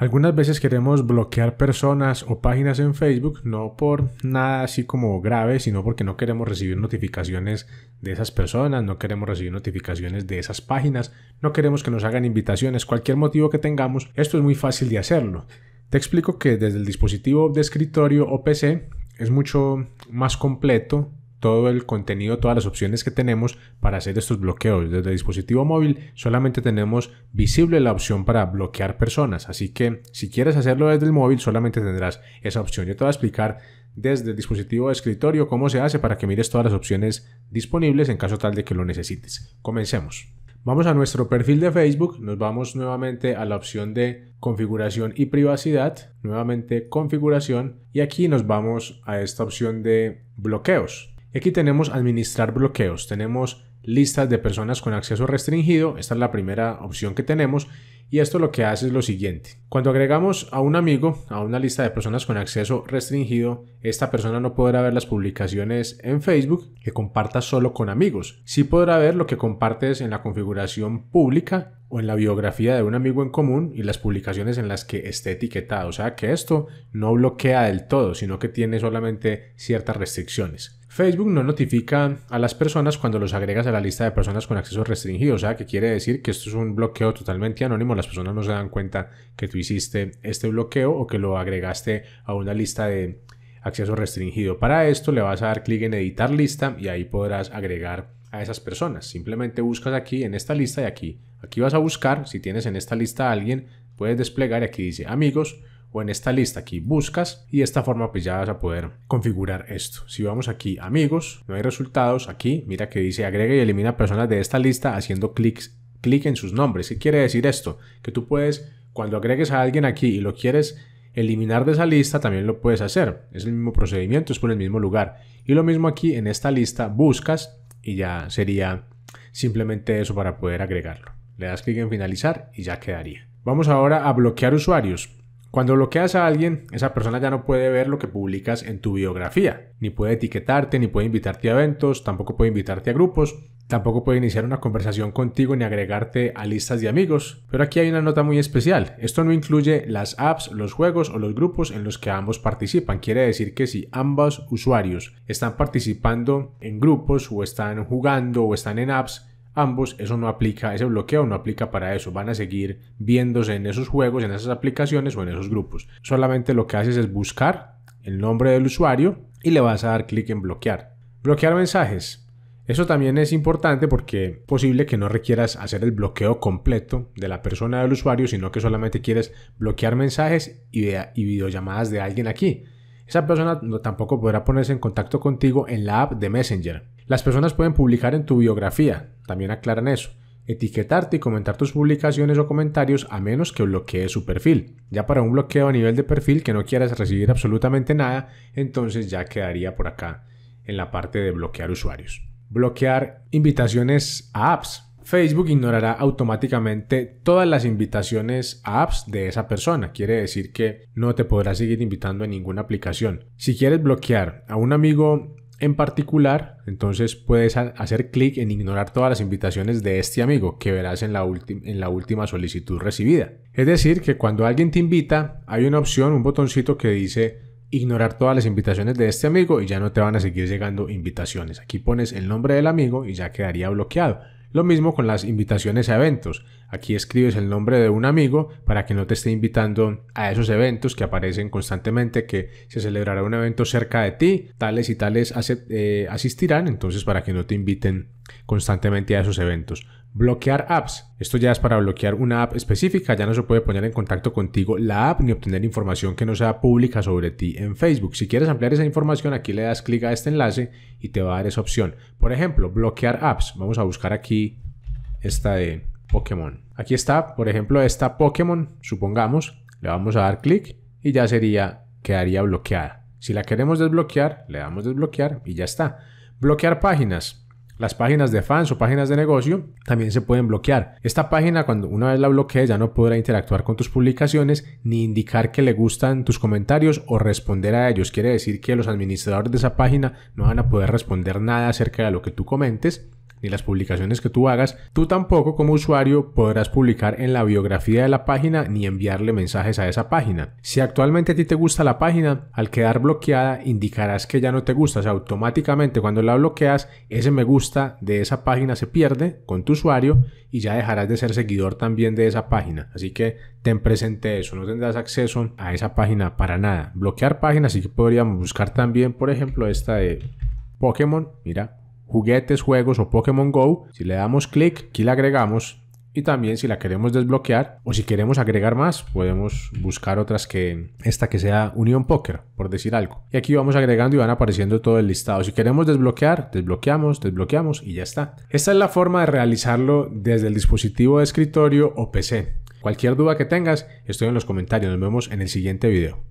Algunas veces queremos bloquear personas o páginas en Facebook, no por nada así como grave, sino porque no queremos recibir notificaciones de esas personas, no queremos recibir notificaciones de esas páginas, no queremos que nos hagan invitaciones, cualquier motivo que tengamos, esto es muy fácil de hacerlo. Te explico que desde el dispositivo de escritorio o PC es mucho más completo todo el contenido, todas las opciones que tenemos para hacer estos bloqueos. Desde el dispositivo móvil solamente tenemos visible la opción para bloquear personas, así que si quieres hacerlo desde el móvil solamente tendrás esa opción. Yo te voy a explicar desde el dispositivo de escritorio cómo se hace para que mires todas las opciones disponibles en caso tal de que lo necesites. Comencemos. Vamos a nuestro perfil de Facebook, nos vamos nuevamente a la opción de configuración y privacidad, nuevamente configuración y aquí nos vamos a esta opción de bloqueos aquí tenemos administrar bloqueos, tenemos listas de personas con acceso restringido, esta es la primera opción que tenemos y esto lo que hace es lo siguiente. Cuando agregamos a un amigo a una lista de personas con acceso restringido, esta persona no podrá ver las publicaciones en Facebook que compartas solo con amigos. Sí podrá ver lo que compartes en la configuración pública o en la biografía de un amigo en común y las publicaciones en las que esté etiquetado. O sea que esto no bloquea del todo, sino que tiene solamente ciertas restricciones. Facebook no notifica a las personas cuando los agregas a la lista de personas con acceso restringido, o sea que quiere decir que esto es un bloqueo totalmente anónimo, las personas no se dan cuenta que tú hiciste este bloqueo o que lo agregaste a una lista de acceso restringido. Para esto le vas a dar clic en editar lista y ahí podrás agregar a esas personas. Simplemente buscas aquí en esta lista y aquí. Aquí vas a buscar, si tienes en esta lista a alguien, puedes desplegar y aquí dice amigos, o en esta lista aquí buscas y de esta forma pues ya vas a poder configurar esto. Si vamos aquí amigos, no hay resultados, aquí mira que dice agrega y elimina personas de esta lista haciendo clics, clic en sus nombres. ¿Qué quiere decir esto? Que tú puedes cuando agregues a alguien aquí y lo quieres eliminar de esa lista también lo puedes hacer. Es el mismo procedimiento, es por el mismo lugar. Y lo mismo aquí en esta lista buscas y ya sería simplemente eso para poder agregarlo. Le das clic en finalizar y ya quedaría. Vamos ahora a bloquear usuarios. Cuando bloqueas a alguien, esa persona ya no puede ver lo que publicas en tu biografía, ni puede etiquetarte, ni puede invitarte a eventos, tampoco puede invitarte a grupos, tampoco puede iniciar una conversación contigo ni agregarte a listas de amigos. Pero aquí hay una nota muy especial, esto no incluye las apps, los juegos o los grupos en los que ambos participan, quiere decir que si ambos usuarios están participando en grupos o están jugando o están en apps, ambos, eso no aplica, ese bloqueo no aplica para eso, van a seguir viéndose en esos juegos, en esas aplicaciones o en esos grupos. Solamente lo que haces es buscar el nombre del usuario y le vas a dar clic en bloquear. Bloquear mensajes. Eso también es importante porque es posible que no requieras hacer el bloqueo completo de la persona del usuario, sino que solamente quieres bloquear mensajes y, videollamadas de alguien aquí. Esa persona tampoco podrá ponerse en contacto contigo en la app de Messenger. Las personas pueden publicar en tu biografía, también aclaran eso, etiquetarte y comentar tus publicaciones o comentarios a menos que bloquees su perfil. Ya para un bloqueo a nivel de perfil que no quieras recibir absolutamente nada, entonces ya quedaría por acá en la parte de bloquear usuarios. Bloquear invitaciones a apps. Facebook ignorará automáticamente todas las invitaciones a apps de esa persona. Quiere decir que no te podrá seguir invitando a ninguna aplicación. Si quieres bloquear a un amigo en particular, entonces puedes hacer clic en ignorar todas las invitaciones de este amigo que verás en la, última solicitud recibida. Es decir, que cuando alguien te invita, hay una opción, un botoncito que dice ignorar todas las invitaciones de este amigo y ya no te van a seguir llegando invitaciones. Aquí pones el nombre del amigo y ya quedaría bloqueado. Lo mismo con las invitaciones a eventos. Aquí escribes el nombre de un amigo para que no te esté invitando a esos eventos que aparecen constantemente, que se celebrará un evento cerca de ti, tales y tales eh, asistirán, entonces para que no te inviten constantemente a esos eventos. Bloquear apps. Esto ya es para bloquear una app específica, ya no se puede poner en contacto contigo la app ni obtener información que no sea pública sobre ti en Facebook. Si quieres ampliar esa información, aquí le das clic a este enlace y te va a dar esa opción. Por ejemplo, bloquear apps. Vamos a buscar aquí esta de Pokémon. Aquí está, por ejemplo, esta Pokémon, supongamos, le vamos a dar clic y ya sería, quedaría bloqueada. Si la queremos desbloquear, le damos desbloquear y ya está. Bloquear páginas. Las páginas de fans o páginas de negocio también se pueden bloquear. Esta página cuando una vez la bloquees ya no podrá interactuar con tus publicaciones ni indicar que le gustan tus comentarios o responder a ellos. Quiere decir que los administradores de esa página no van a poder responder nada acerca de lo que tú comentes ni las publicaciones que tú hagas, tú tampoco como usuario podrás publicar en la biografía de la página ni enviarle mensajes a esa página. Si actualmente a ti te gusta la página, al quedar bloqueada indicarás que ya no te gusta, automáticamente cuando la bloqueas, ese me gusta de esa página se pierde con tu usuario y ya dejarás de ser seguidor también de esa página. Así que ten presente eso, no tendrás acceso a esa página para nada. Bloquear páginas, y que podríamos buscar también, por ejemplo, esta de Pokémon, mira, juguetes, juegos o Pokémon Go, si le damos clic, aquí la agregamos y también si la queremos desbloquear o si queremos agregar más, podemos buscar otras que esta que sea Unión Poker, por decir algo. Y aquí vamos agregando y van apareciendo todo el listado. Si queremos desbloquear, desbloqueamos, desbloqueamos y ya está. Esta es la forma de realizarlo desde el dispositivo de escritorio o PC. Cualquier duda que tengas, estoy en los comentarios. Nos vemos en el siguiente video.